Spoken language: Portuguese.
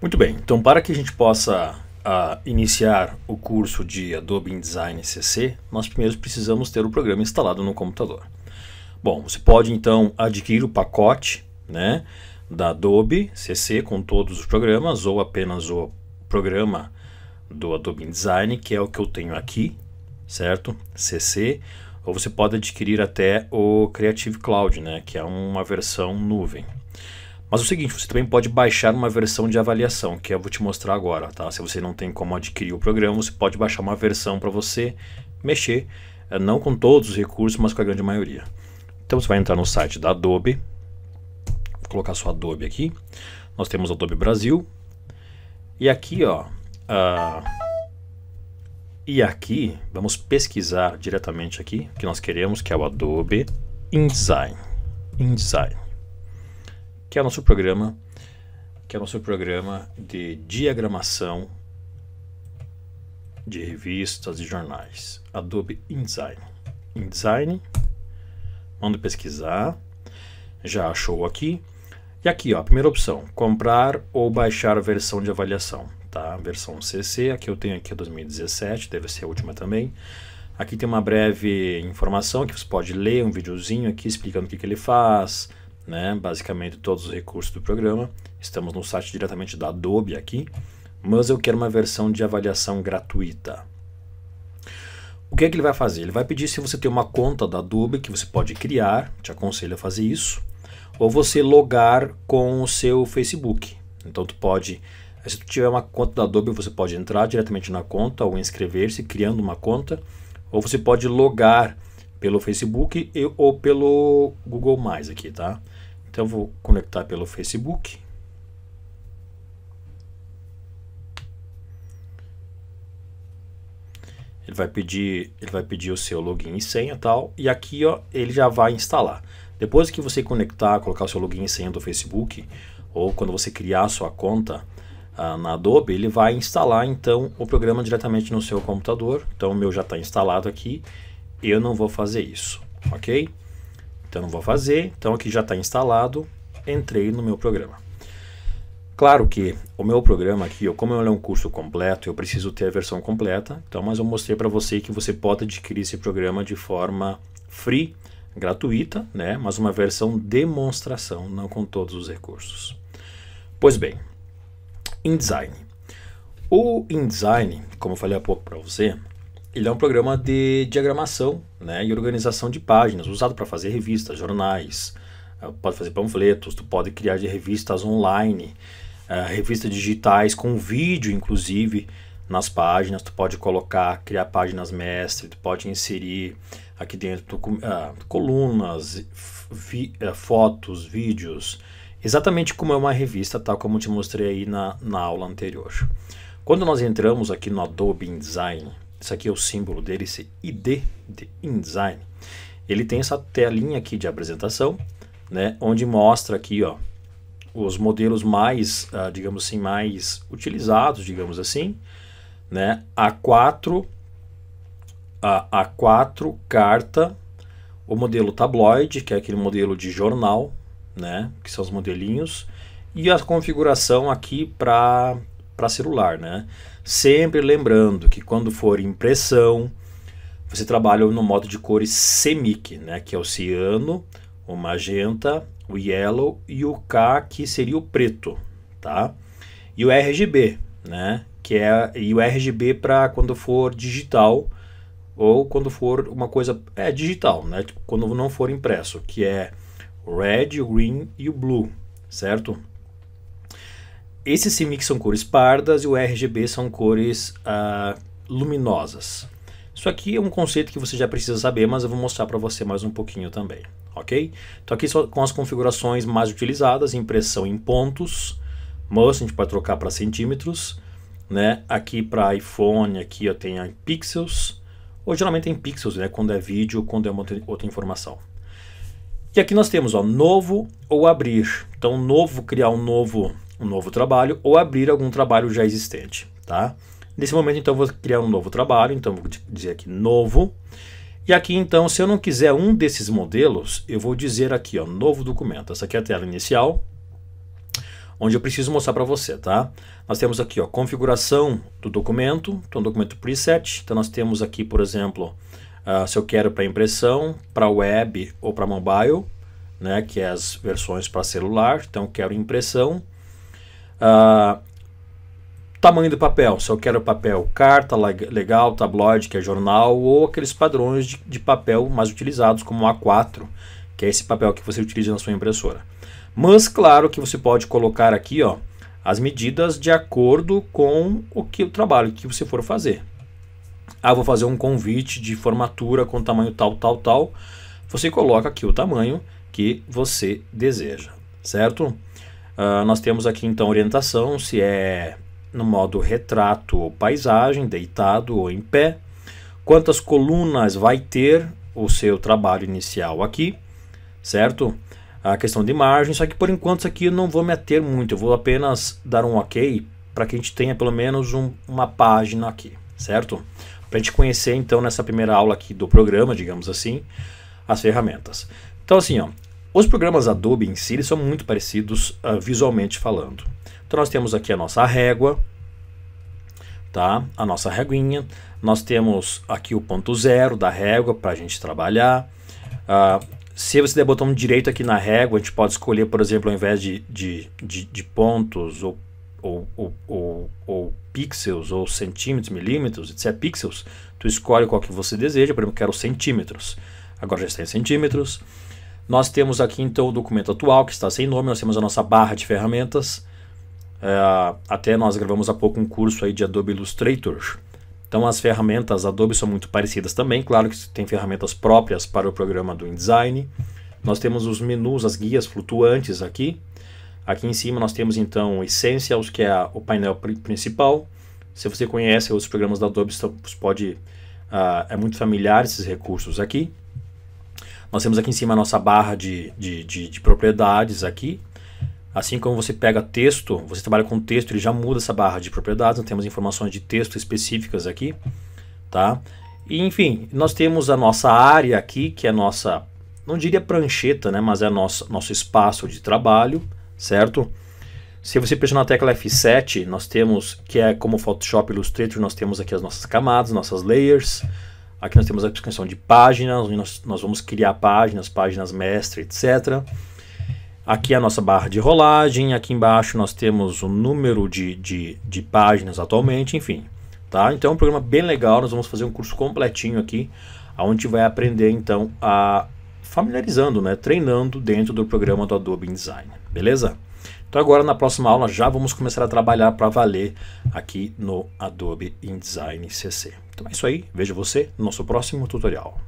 Muito bem, então para que a gente possa a, ah, iniciar o curso de Adobe InDesign CC, nós primeiro precisamos ter o programa instalado no computador. Bom, você pode então adquirir o pacote né, da Adobe CC com todos os programas ou apenas o programa do Adobe InDesign, que é o que eu tenho aqui, certo? CC, ou você pode adquirir até o Creative Cloud, né, que é uma versão nuvem. Mas é o seguinte, você também pode baixar uma versão de avaliação, que eu vou te mostrar agora, tá? Se você não tem como adquirir o programa, você pode baixar uma versão para você mexer, eh, não com todos os recursos, mas com a grande maioria. Então você vai entrar no site da Adobe, vou colocar sua Adobe aqui. Nós temos Adobe Brasil. E aqui, ó, uh, e aqui vamos pesquisar diretamente aqui o que nós queremos, que é o Adobe InDesign. InDesign que é o nosso programa, que é o nosso programa de diagramação de revistas e jornais, Adobe InDesign. InDesign, manda pesquisar, já achou aqui. E aqui, ó, a primeira opção, comprar ou baixar a versão de avaliação, tá? Versão CC, aqui eu tenho aqui 2017, deve ser a última também. Aqui tem uma breve informação que você pode ler, um videozinho aqui explicando o que, que ele faz, né, basicamente todos os recursos do programa. Estamos no site diretamente da Adobe aqui, mas eu quero uma versão de avaliação gratuita. O que é que ele vai fazer? Ele vai pedir se você tem uma conta da Adobe que você pode criar, te aconselho a fazer isso, ou você logar com o seu Facebook. Então tu pode, eh, se tu tiver uma conta da Adobe, você pode entrar diretamente na conta ou inscrever-se criando uma conta, ou você pode logar pelo Facebook e, ou pelo Google Mais aqui, tá? Então eu vou conectar pelo Facebook. Ele vai pedir, ele vai pedir o seu login e senha tal, e aqui ó, ele já vai instalar. Depois que você conectar, colocar o seu login e senha do Facebook, ou quando você criar a sua conta ah, na Adobe, ele vai instalar então o programa diretamente no seu computador. Então o meu já está instalado aqui, eu não vou fazer isso, ok? Então não vou fazer. Então aqui já está instalado. Entrei no meu programa. Claro que o meu programa aqui, como ele é um curso completo, eu preciso ter a versão completa. Então, mas eu mostrei para você que você pode adquirir esse programa de forma free, gratuita, né? Mas uma versão demonstração, não com todos os recursos. Pois bem, InDesign. O InDesign, como eu falei há pouco para você, ele é um programa de diagramação né, e organização de páginas, usado para fazer revistas, jornais, eh, pode fazer panfletos, tu pode criar de revistas online, eh, revistas digitais com vídeo, inclusive, nas páginas, tu pode colocar, criar páginas mestre, tu pode inserir aqui dentro uh, colunas, vi, uh, fotos, vídeos, exatamente como é uma revista, tal como te mostrei aí na, na aula anterior. Quando nós entramos aqui no Adobe InDesign, isso aqui é o símbolo dele, esse ID de InDesign. Ele tem essa telinha aqui de apresentação, né, onde mostra aqui, ó, os modelos mais, ah, digamos assim, mais utilizados, digamos assim, né, a quatro a, a quatro carta, o modelo tabloide, que é aquele modelo de jornal, né, que são os modelinhos, e a configuração aqui para para celular, né? Sempre lembrando que quando for impressão, você trabalha no modo de cores semic, né? Que é o ciano, o magenta, o yellow e o K, que seria o preto, tá? E o RGB, né? Que é e o RGB para quando for digital ou quando for uma coisa é digital, né? Tipo, quando não for impresso, que é o red, o green e o blue, certo? Esses CMYK são cores pardas e o RGB são cores ah, luminosas. Isso aqui é um conceito que você já precisa saber, mas eu vou mostrar para você mais um pouquinho também, ok? Então aqui só com as configurações mais utilizadas, impressão em pontos, Mostra a gente pode trocar para centímetros, né? Aqui para iPhone, aqui eu tenho em pixels, ou geralmente é em pixels, né? Quando é vídeo, quando é uma outra informação. E aqui nós temos, ó, novo ou abrir. Então novo, criar um novo um novo trabalho ou abrir algum trabalho já existente, tá? Nesse momento, então, vou criar um novo trabalho, então vou dizer aqui novo. E aqui, então, se eu não quiser um desses modelos, eu vou dizer aqui, ó, novo documento. Essa aqui é a tela inicial, onde eu preciso mostrar para você, tá? Nós temos aqui, ó, configuração do documento, então documento preset. Então nós temos aqui, por exemplo, uh, se eu quero para impressão, para web ou para mobile, né, que é as versões para celular. Então eu quero impressão. Ah, tamanho do papel, se eu quero papel carta, legal, tabloide, que é jornal, ou aqueles padrões de, de papel mais utilizados, como o A4, que é esse papel que você utiliza na sua impressora. Mas claro que você pode colocar aqui ó, as medidas de acordo com o que o trabalho que você for fazer. Ah, vou fazer um convite de formatura com tamanho tal, tal, tal. Você coloca aqui o tamanho que você deseja, certo? Uh, nós temos aqui então orientação, se é no modo retrato ou paisagem, deitado ou em pé. Quantas colunas vai ter o seu trabalho inicial aqui, certo? A questão de margem, só que por enquanto isso aqui eu não vou me ater muito, eu vou apenas dar um ok para que a gente tenha pelo menos um, uma página aqui, certo? Para a gente conhecer então nessa primeira aula aqui do programa, digamos assim, as ferramentas. Então assim, ó, os programas Adobe em si são muito parecidos uh, visualmente falando. Então nós temos aqui a nossa régua, tá? a nossa reguinha, nós temos aqui o ponto zero da régua para a gente trabalhar. Uh, se você der botão direito aqui na régua, a gente pode escolher, por exemplo, ao invés de, de, de, de pontos ou ou, ou, ou, ou, pixels, ou centímetros, milímetros, etc. Pixels, tu escolhe qual que você deseja, por exemplo, quero centímetros. Agora já está em centímetros. Nós temos aqui então o documento atual, que está sem nome, nós temos a nossa barra de ferramentas. É, até nós gravamos há pouco um curso aí de Adobe Illustrator. Então as ferramentas Adobe são muito parecidas também, claro que tem ferramentas próprias para o programa do InDesign. Nós temos os menus, as guias flutuantes aqui. Aqui em cima nós temos então o Essentials, que é o painel principal. Se você conhece os programas da Adobe, pode, uh, é muito familiar esses recursos aqui. Nós temos aqui em cima a nossa barra de, de, de, de propriedades aqui. Assim como você pega texto, você trabalha com texto, ele já muda essa barra de propriedades. Nós temos informações de texto específicas aqui, tá? E, enfim, nós temos a nossa área aqui, que é a nossa, não diria prancheta, né? Mas é nosso, nosso espaço de trabalho, Certo? Se você pressionar a tecla F7, nós temos, que é como Photoshop Illustrator, nós temos aqui as nossas camadas, nossas layers, Aqui nós temos a descrição de páginas, onde nós, nós vamos criar páginas, páginas mestre, etc. Aqui é a nossa barra de rolagem, aqui embaixo nós temos o número de, de, de páginas atualmente, enfim. Tá? Então é um programa bem legal, nós vamos fazer um curso completinho aqui, onde vai aprender então a familiarizando, né, treinando dentro do programa do Adobe InDesign, beleza? Então agora na próxima aula já vamos começar a trabalhar para valer aqui no Adobe InDesign CC. Então é isso aí, vejo você no nosso próximo tutorial.